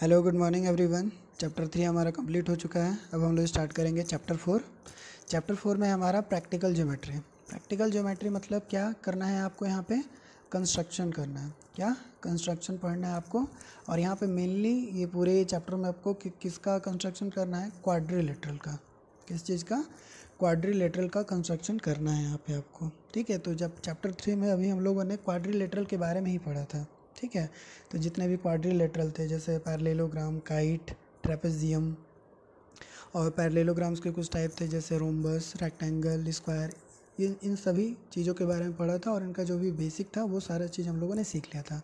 hello good morning everyone chapter three हमारा complete हो चुका है अब हम लोग स्टार्ट करेंगे चैप्टर फोर चैप्टर फोर में हमारा प्रैक्टिकल ज्योमेट्री प्रैक्टिकल ज्योमेट्री मतलब क्या करना है आपको यहाँ पे कंस्ट्रक्शन करना है क्या कंस्ट्रक्शन पढ़ना है आपको और यहाँ पे मेनली ये पूरे चैप्टर में आपको कि, किसका कंस्ट्रक्शन करना है क्वाड्रीलेटरल का किस चीज़ का क्वाड्रीलेटरल का कंस्ट्रक्शन करना है यहाँ पे आपको ठीक है तो जब चैप्टर थ्री में अभी हम लोगों ने क्वाड्रीलेटरल के बारे में ही पढ़ा था ठीक है तो जितने भी लेटरल थे जैसे पैरलेलोग्राम काइट ट्रेपेजियम और पैरलेलोग्राम्स के कुछ टाइप थे जैसे रोम्बस रेक्टेंगल स्क्वायर इन इन सभी चीज़ों के बारे में पढ़ा था और इनका जो भी बेसिक था वो सारा चीज़ हम लोगों ने सीख लिया था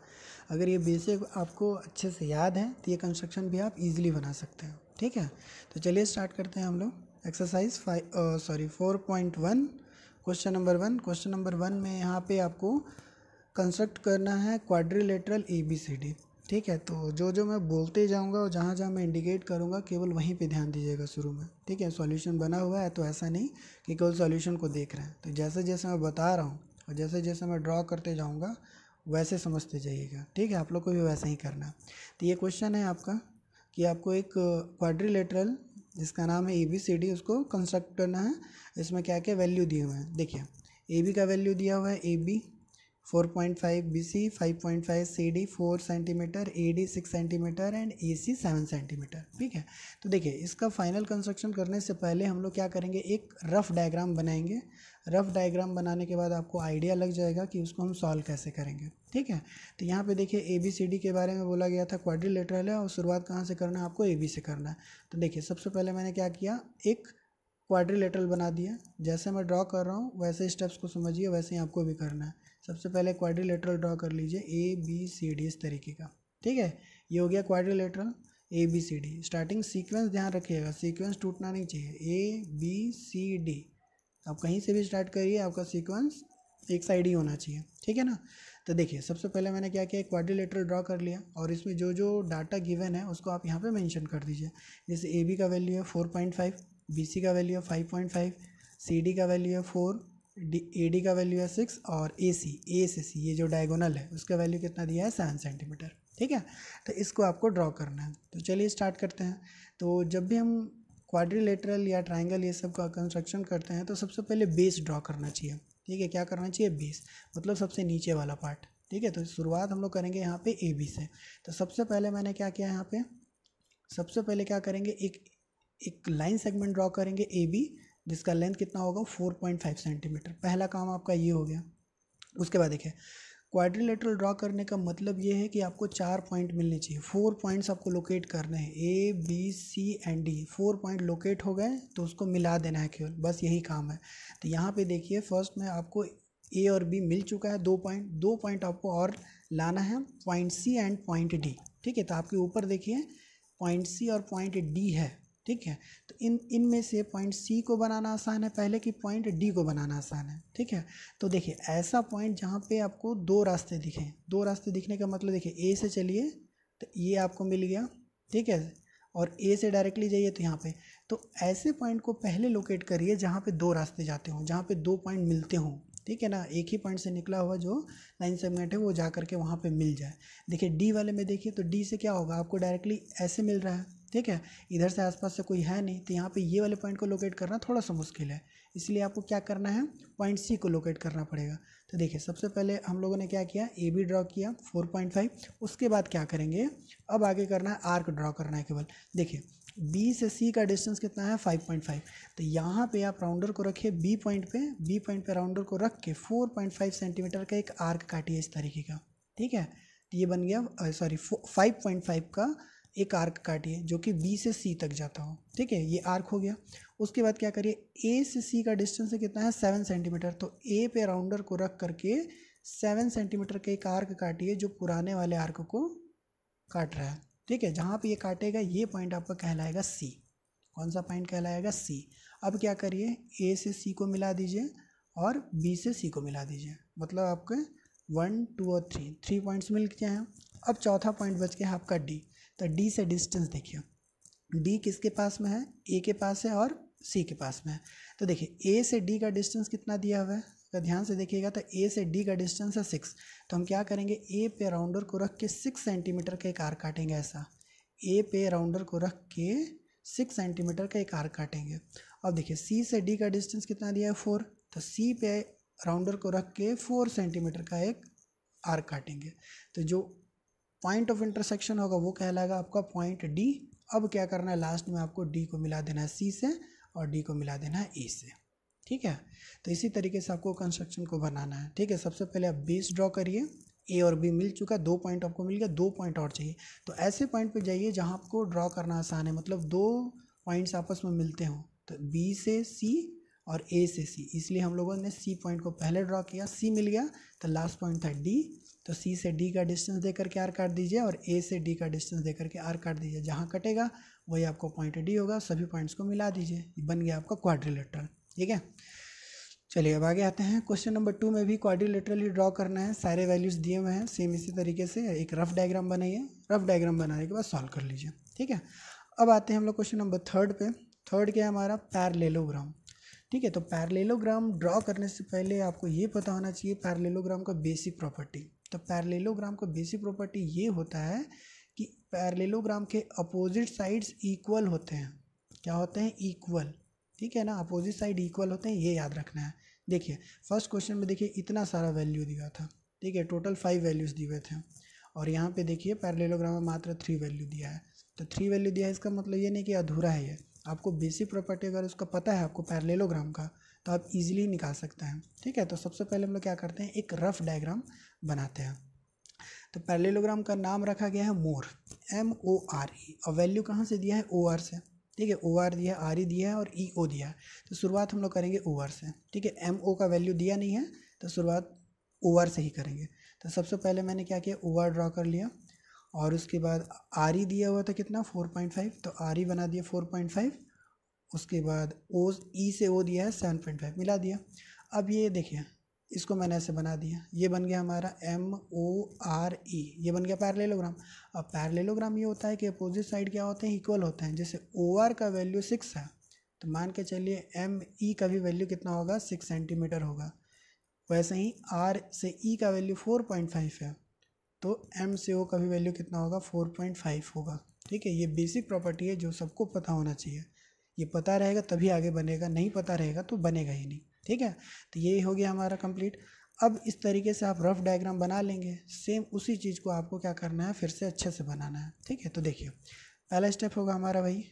अगर ये बेसिक आपको अच्छे से याद है तो ये कंस्ट्रक्शन भी आप इजीली बना सकते हो ठीक है तो चलिए स्टार्ट करते हैं हम लोग exercise five sorry four point one question number one question number one में यहाँ पे आपको कंस्ट्रक्ट करना है quadrilateral A B C D ठीक है तो जो जो मैं बोलते जाऊंगा और जहाँ जहाँ मैं इंडिकेट करूंगा केवल वहीं पे ध्यान दीजिएगा शुरू में ठीक है सॉल्यूशन बना हुआ है तो ऐसा नहीं कि केवल सॉल्यूशन को देख रहे हैं तो जैसे जैसे मैं बता रहा हूँ और जैसे जैसे मैं ड्रॉ करते जाऊँगा वैसे समझते जाइएगा ठीक है आप लोग को भी वैसे ही करना तो ये क्वेश्चन है आपका कि आपको एक क्वाड्रिलेटरल जिसका नाम है ए बी सी डी उसको कंस्ट्रक्ट करना है इसमें क्या क्या वैल्यू दिए हुए हैं देखिए ए बी का वैल्यू दिया हुआ है A B four point five B C five point five C D four centimetre A D six centimetre and A C seven centimetre ठीक है तो देखिए इसका फाइनल कंस्ट्रक्शन करने से पहले हम लोग क्या करेंगे एक रफ़ डायग्राम बनाएंगे रफ़ डायग्राम बनाने के बाद आपको आइडिया लग जाएगा कि उसको हम सॉल्व कैसे करेंगे ठीक है तो यहाँ पे देखिए ए बी सी डी के बारे में बोला गया था क्वाड्रिलेटरल है और शुरुआत कहाँ से करना है आपको ए बी से करना है तो देखिए सबसे पहले मैंने क्या किया एक क्वाड्रिलेटरल बना दिया जैसे मैं ड्रॉ कर रहा हूँ वैसे स्टेप्स को समझिए वैसे ही आपको भी करना है सबसे पहले क्वाड्रिलेटरल ड्रॉ कर लीजिए ए बी सी डी इस तरीके का ठीक है ये हो गया quadrilateral A B C D starting sequence ध्यान रखिएगा सीक्वेंस टूटना नहीं चाहिए ए बी सी डी आप कहीं से भी स्टार्ट करिए आपका सीक्वेंस एक साइड ही होना चाहिए ठीक है ना तो देखिए सबसे पहले मैंने क्या किया क्वाड्रिलेटरल ड्रॉ कर लिया और इसमें जो जो डाटा गिवन है उसको आप यहाँ पे मेंशन कर दीजिए जैसे ए बी का वैल्यू है four point five B C का वैल्यू है five point five C D का वैल्यू है फोर डी ए डी का वैल्यू है सिक्स और ए सी ए से सी ये जो डायगोनल है उसका वैल्यू कितना दिया है सेवन सेंटीमीटर ठीक है तो इसको आपको ड्रॉ करना है तो चलिए स्टार्ट करते हैं तो जब भी हम क्वाड्रिलेटरल या ट्राइंगल ये सब का कंस्ट्रक्शन करते हैं तो सबसे पहले बेस ड्रॉ करना चाहिए ठीक है क्या करना चाहिए बेस मतलब सबसे नीचे वाला पार्ट ठीक है तो शुरुआत हम लोग करेंगे यहाँ पे ए बी से तो सबसे पहले मैंने क्या किया यहाँ पे सबसे पहले क्या करेंगे एक एक लाइन सेगमेंट ड्रॉ करेंगे ए बी जिसका लेंथ कितना होगा 4.5 सेंटीमीटर पहला काम आपका ये हो गया उसके बाद देखिए क्वाड्रिलेटरल ड्रॉ करने का मतलब ये है कि आपको चार पॉइंट मिलने चाहिए फोर पॉइंट्स आपको लोकेट करने हैं A B C and D four point locate हो गए तो उसको मिला देना है केवल बस यही काम है तो यहाँ पे देखिए फर्स्ट में आपको ए और बी मिल चुका है दो पॉइंट दो पॉइंट आपको और लाना है point C and point D ठीक है तो आपके ऊपर देखिए पॉइंट सी और पॉइंट डी है ठीक है तो इन इन में से पॉइंट सी को बनाना आसान है पहले कि पॉइंट डी को बनाना आसान है ठीक है तो देखिए ऐसा पॉइंट जहाँ पे आपको दो रास्ते दिखें दो रास्ते दिखने का मतलब देखिए ए से चलिए तो ये आपको मिल गया ठीक है और ए से डायरेक्टली जाइए तो यहाँ पे तो ऐसे पॉइंट को पहले लोकेट करिए जहाँ पे दो रास्ते जाते हों जहाँ पे दो पॉइंट मिलते हों ठीक है ना एक ही पॉइंट से निकला हुआ जो लाइन सेगमेंट है वो जा करके वहाँ पे मिल जाए देखिए डी वाले में देखिए तो डी से क्या होगा आपको डायरेक्टली ऐसे मिल रहा है ठीक है इधर से आसपास से कोई है नहीं तो यहाँ पे ये वाले पॉइंट को लोकेट करना थोड़ा सा मुश्किल है इसलिए आपको क्या करना है पॉइंट सी को लोकेट करना पड़ेगा तो देखिए सबसे पहले हम लोगों ने क्या किया ए बी ड्रॉ किया फोर पॉइंट फाइव उसके बाद क्या करेंगे अब आगे करना है आर्क ड्रॉ करना है केवल देखिए बी से सी का डिस्टेंस कितना है फाइव पॉइंट फाइव तो यहाँ पे आप राउंडर को रखिए बी पॉइंट पे बी पॉइंट पे राउंडर को रख के फोर पॉइंट फाइव सेंटीमीटर का एक आर्क काटिए इस तरीके का ठीक है तो ये बन गया सॉरी फाइव पॉइंट फाइव का एक आर्क काटिए जो कि बी से सी तक जाता हो ठीक है ये आर्क हो गया उसके बाद क्या करिए ए से सी का डिस्टेंस कितना है सेवन सेंटीमीटर तो ए पे राउंडर को रख करके सेवन सेंटीमीटर का एक आर्क काटिए जो पुराने वाले आर्क को काट रहा है ठीक है जहाँ पे ये काटेगा ये पॉइंट आपका कहलाएगा सी कौन सा पॉइंट कहलाएगा सी अब क्या करिए ए से सी को मिला दीजिए और बी से सी को मिला दीजिए मतलब आपके वन टू और थ्री थ्री पॉइंट्स मिल गए हैं अब चौथा पॉइंट बच गया है आपका डी तो डी से डिस्टेंस देखिए डी किसके पास में है ए के पास है और सी के पास में है तो देखिए ए से डी का डिस्टेंस कितना दिया हुआ है तो ध्यान से देखिएगा तो ए से डी का डिस्टेंस है सिक्स तो हम क्या करेंगे ए पे राउंडर को रख के सिक्स सेंटीमीटर का एक आर काटेंगे ऐसा ए पे राउंडर को रख के सिक्स सेंटीमीटर का एक आर काटेंगे अब देखिए सी से डी का डिस्टेंस कितना दिया है फोर तो सी पे राउंडर को रख के फोर सेंटीमीटर का एक आर काटेंगे तो जो पॉइंट ऑफ इंटरसेक्शन होगा वो कहलाएगा आपका पॉइंट डी अब क्या करना है लास्ट में आपको डी को मिला देना है सी से और डी को मिला देना है ई से ठीक है तो इसी तरीके से आपको कंस्ट्रक्शन को बनाना है ठीक है सबसे पहले आप बेस ड्रॉ करिए ए और बी मिल चुका दो पॉइंट आपको मिल गया दो पॉइंट और चाहिए तो ऐसे पॉइंट पे जाइए जहाँ आपको ड्रॉ करना आसान है मतलब दो पॉइंट्स आपस में मिलते हों तो बी से सी और ए से सी इसलिए हम लोगों ने सी पॉइंट को पहले ड्रॉ किया सी मिल गया तो लास्ट पॉइंट था डी तो सी से डी का डिस्टेंस दे करके आर काट दीजिए और ए से डी का डिस्टेंस दे करके आर काट दीजिए जहाँ कटेगा वही आपको पॉइंट डी होगा सभी पॉइंट्स को मिला दीजिए बन गया आपका क्वाड्रिलेटरल ठीक है चलिए अब आगे आते हैं क्वेश्चन नंबर टू में भी क्वाड्रिलेटरल ही ड्रॉ करना है सारे वैल्यूज़ दिए हुए हैं सेम इसी तरीके से एक रफ डायग्राम बनाइए रफ डायग्राम बनाने के बाद सॉल्व कर लीजिए ठीक है अब आते हैं हम लोग क्वेश्चन नंबर थर्ड पे थर्ड क्या है हमारा पैरलेलोग्राम ठीक है तो पैरलेलोग्राम ड्रॉ करने से पहले आपको ये पता होना चाहिए पैरलेलोग्राम का बेसिक प्रॉपर्टी तो पैरलेलोग्राम का बेसिक प्रॉपर्टी ये होता है कि पैरलेलोग्राम के अपोजिट साइड्स इक्वल होते हैं क्या होते हैं इक्वल ठीक है ना अपोजिट साइड इक्वल होते हैं ये याद रखना है देखिए फर्स्ट क्वेश्चन में देखिए इतना सारा वैल्यू दिया था ठीक है टोटल फाइव वैल्यूज़ दिए थे और यहाँ पे देखिए पैरलेलोग्राम में मात्र थ्री वैल्यू दिया है तो थ्री वैल्यू दिया है इसका मतलब ये नहीं कि अधूरा है ये आपको बेसिक प्रॉपर्टी अगर उसका पता है आपको पैरलेलोग्राम का तो आप इजीली निकाल सकते हैं ठीक है तो सबसे पहले हम लोग क्या करते हैं एक रफ डायग्राम बनाते हैं तो पैरलेलोग्राम का नाम रखा गया है मोर एम ओ आर ई और वैल्यू कहाँ से दिया है ओ आर से ठीक है ओ आर दिया है आर ई e दिया है और ई e ओ दिया है तो शुरुआत हम लोग करेंगे ओ आर से ठीक है एम ओ का वैल्यू दिया नहीं है तो शुरुआत ओ आर से ही करेंगे तो सबसे पहले मैंने क्या किया ओ आर ड्रॉ कर लिया और उसके बाद आर ई दिया हुआ था कितना फोर पॉइंट फाइव तो आर ई बना दिया फोर पॉइंट फाइव उसके बाद ओ ई से ओ दिया है सेवन पॉइंट फाइव मिला दिया अब ये देखिए इसको मैंने ऐसे बना दिया ये बन गया हमारा एम ओ आर ई ये बन गया पैरलेलोग्राम अब पैरलेलोग्राम ये होता है कि अपोजिट साइड क्या होते हैं इक्वल होते हैं जैसे ओ आर का वैल्यू सिक्स है तो मान के चलिए एम ई e का भी वैल्यू कितना होगा सिक्स सेंटीमीटर होगा वैसे ही आर से ई e का वैल्यू फोर पॉइंट फाइव है तो एम से ओ का भी वैल्यू कितना होगा फोर पॉइंट फाइव होगा ठीक है ये बेसिक प्रॉपर्टी है जो सबको पता होना चाहिए ये पता रहेगा तभी आगे बनेगा नहीं पता रहेगा तो बनेगा ही नहीं ठीक है तो ये हो गया हमारा कंप्लीट अब इस तरीके से आप रफ डायग्राम बना लेंगे सेम उसी चीज़ को आपको क्या करना है फिर से अच्छे से बनाना है ठीक है तो देखिए पहला स्टेप होगा हमारा भाई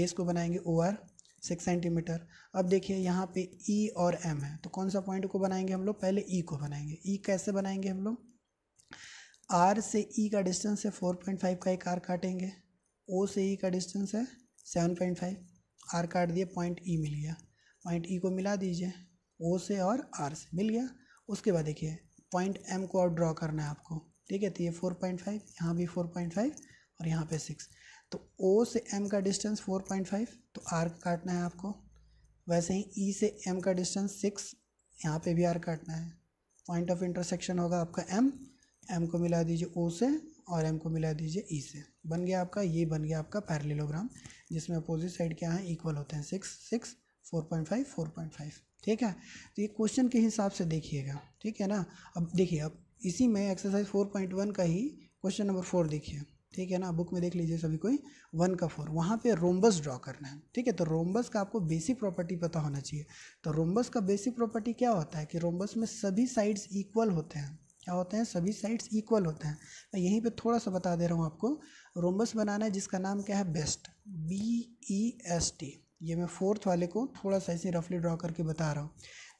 बेस को बनाएंगे ओ आर सिक्स सेंटीमीटर अब देखिए यहाँ पे ई e और एम है तो कौन सा पॉइंट को बनाएंगे हम लोग पहले ई e को बनाएंगे ई e कैसे बनाएंगे हम लोग आर से ई e का डिस्टेंस है फोर पॉइंट फाइव का एक आर काटेंगे ओ से ई e का डिस्टेंस है सेवन पॉइंट फाइव आर काट दिए पॉइंट ई मिल गया पॉइंट ई e को मिला दीजिए ओ से और आर से मिल गया उसके बाद देखिए पॉइंट एम को और ड्रॉ करना है आपको ठीक है तो ये फोर पॉइंट फाइव यहाँ भी फोर पॉइंट फाइव और यहाँ पे सिक्स तो ओ से एम का डिस्टेंस फोर पॉइंट फाइव तो आर काटना है आपको वैसे ही ई e से एम का डिस्टेंस सिक्स यहाँ पे भी आर काटना है पॉइंट ऑफ इंटरसेक्शन होगा आपका एम एम को मिला दीजिए ओ से और एम को मिला दीजिए ई e से बन गया आपका ये बन गया आपका पैरलेलोग्राम जिसमें अपोजिट साइड क्या है इक्वल होते हैं six six four point five four point five ठीक है तो ये क्वेश्चन के हिसाब से देखिएगा ठीक है ना अब देखिए अब इसी में एक्सरसाइज फोर पॉइंट वन का ही क्वेश्चन नंबर फोर देखिए ठीक है ना बुक में देख लीजिए सभी कोई वन का फोर वहाँ पे रोम्बस ड्रॉ करना है ठीक है तो रोम्बस का आपको बेसिक प्रॉपर्टी पता होना चाहिए तो रोम्बस का बेसिक प्रॉपर्टी क्या होता है कि रोम्बस में सभी साइड्स इक्वल होते हैं क्या होते हैं सभी साइड्स इक्वल होते हैं मैं यहीं पे थोड़ा सा बता दे रहा हूँ आपको रोम्बस बनाना है जिसका नाम क्या है best B E S T ये मैं फोर्थ वाले को थोड़ा सा ऐसे रफली ड्रॉ करके बता रहा हूँ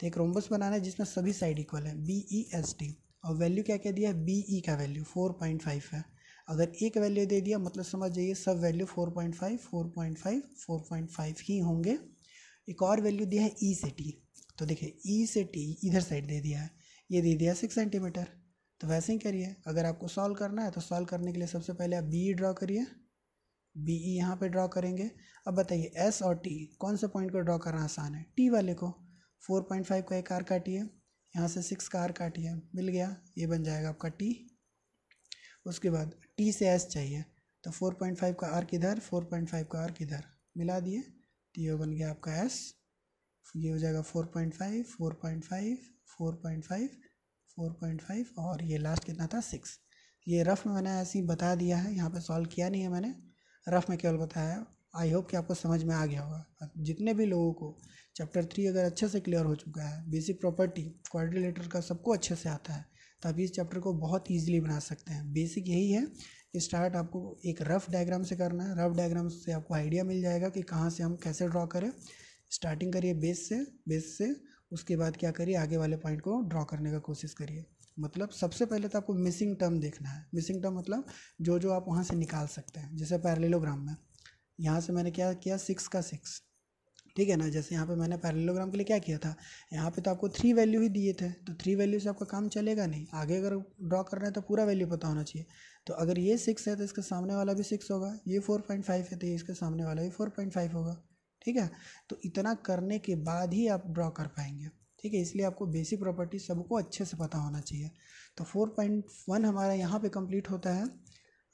तो एक रोम्बस बनाना है जिसमें सभी साइड इक्वल है बी ई एस टी और वैल्यू क्या क्या दिया है बी ई e का वैल्यू फोर पॉइंट फाइव है अगर एक वैल्यू दे दिया मतलब समझ जाइए सब value four point five four point five four point five ही होंगे एक और वैल्यू दिया है ई e से टी तो देखिए ई e से टी इधर साइड दे दिया है ये दे दिया सिक्स सेंटीमीटर तो वैसे ही करिए अगर आपको सॉल्व करना है तो सॉल्व करने के लिए सबसे पहले आप बी ई ड्रॉ करिए बी ई e यहाँ पर ड्रॉ करेंगे अब बताइए एस और टी कौन से पॉइंट को ड्रॉ करना आसान है टी वाले को फोर पॉइंट फाइव का एक आर काटिए यहाँ से सिक्स का आर काटिए मिल गया ये बन जाएगा आपका टी उसके बाद टी से एस चाहिए तो फोर पॉइंट फाइव का आर किधर फोर पॉइंट फाइव का आर किधर मिला दिए तो ये बन गया आपका एस ये हो जाएगा four point five four point five four point five four point five और ये लास्ट कितना था सिक्स ये रफ़ में मैंने ऐसे ही बता दिया है यहाँ पे सॉल्व किया नहीं है मैंने रफ़ में केवल बताया है आई होप कि आपको समझ में आ गया होगा जितने भी लोगों को चैप्टर थ्री अगर अच्छे से क्लियर हो चुका है बेसिक प्रॉपर्टी क्वाड्रिलेटर का सबको अच्छे से आता है तो आप इस चैप्टर को बहुत ईजिली बना सकते हैं बेसिक यही है कि स्टार्ट आपको एक रफ़ डायग्राम से करना है रफ़ डायग्राम से आपको आइडिया मिल जाएगा कि कहाँ से हम कैसे ड्रॉ करें स्टार्टिंग करिए बेस से बेस से उसके बाद क्या करिए आगे वाले पॉइंट को ड्रॉ करने का कोशिश करिए मतलब सबसे पहले तो आपको मिसिंग टर्म देखना है मिसिंग टर्म मतलब जो जो आप वहाँ से निकाल सकते हैं जैसे पैरेलोग्राम में यहाँ से मैंने क्या किया सिक्स का सिक्स ठीक है ना जैसे यहाँ पे मैंने पैरेलोग्राम के लिए क्या किया था यहाँ पे तो आपको थ्री वैल्यू ही दिए थे तो थ्री वैल्यू से आपका काम चलेगा नहीं आगे अगर ड्रॉ करना है तो पूरा वैल्यू पता होना चाहिए तो अगर ये सिक्स है तो इसके सामने वाला भी सिक्स होगा ये फोर पॉइंट फाइव है तो इसके सामने वाला भी फोर पॉइंट फाइव होगा ठीक है तो इतना करने के बाद ही आप ड्रॉ कर पाएंगे ठीक है इसलिए आपको बेसिक प्रॉपर्टी सबको अच्छे से पता होना चाहिए तो 4.1 हमारा यहाँ पे कंप्लीट होता है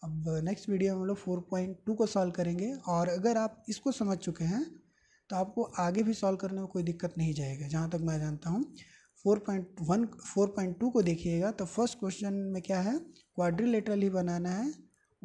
अब नेक्स्ट वीडियो में हम लोग 4.2 को सॉल्व करेंगे और अगर आप इसको समझ चुके हैं तो आपको आगे भी सॉल्व करने में कोई दिक्कत नहीं जाएगा जहाँ तक मैं जानता हूँ 4.1 4.2 को देखिएगा तो फर्स्ट क्वेश्चन में क्या है क्वाड्रिलेटरल ही बनाना है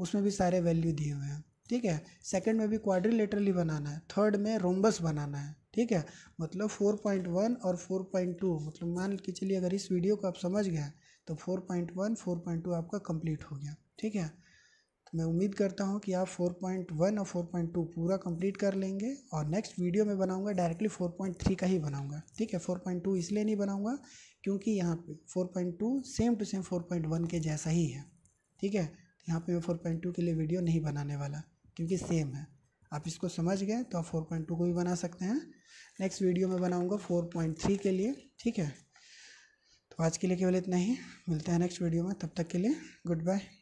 उसमें भी सारे वैल्यू दिए हुए हैं ठीक है सेकंड में भी क्वाड्रिलेटरली बनाना है थर्ड में रोम्बस बनाना है ठीक है मतलब 4.1 और 4.2 मतलब मान के चलिए अगर इस वीडियो को आप समझ गए तो 4.1 4.2 आपका कंप्लीट हो गया ठीक है तो मैं उम्मीद करता हूँ कि आप 4.1 और 4.2 पूरा कंप्लीट कर लेंगे और नेक्स्ट वीडियो में बनाऊँगा डायरेक्टली 4.3 का ही बनाऊँगा ठीक है 4.2 इसलिए नहीं बनाऊँगा क्योंकि यहाँ पे 4.2 सेम टू सेम 4.1 के जैसा ही है ठीक है यहाँ पे मैं 4.2 के लिए वीडियो नहीं बनाने वाला क्योंकि सेम है आप इसको समझ गए तो आप फोर पॉइंट टू को भी बना सकते हैं नेक्स्ट वीडियो में बनाऊंगा फोर पॉइंट थ्री के लिए ठीक है तो आज के लिए केवल इतना ही मिलते हैं नेक्स्ट वीडियो में तब तक के लिए गुड बाय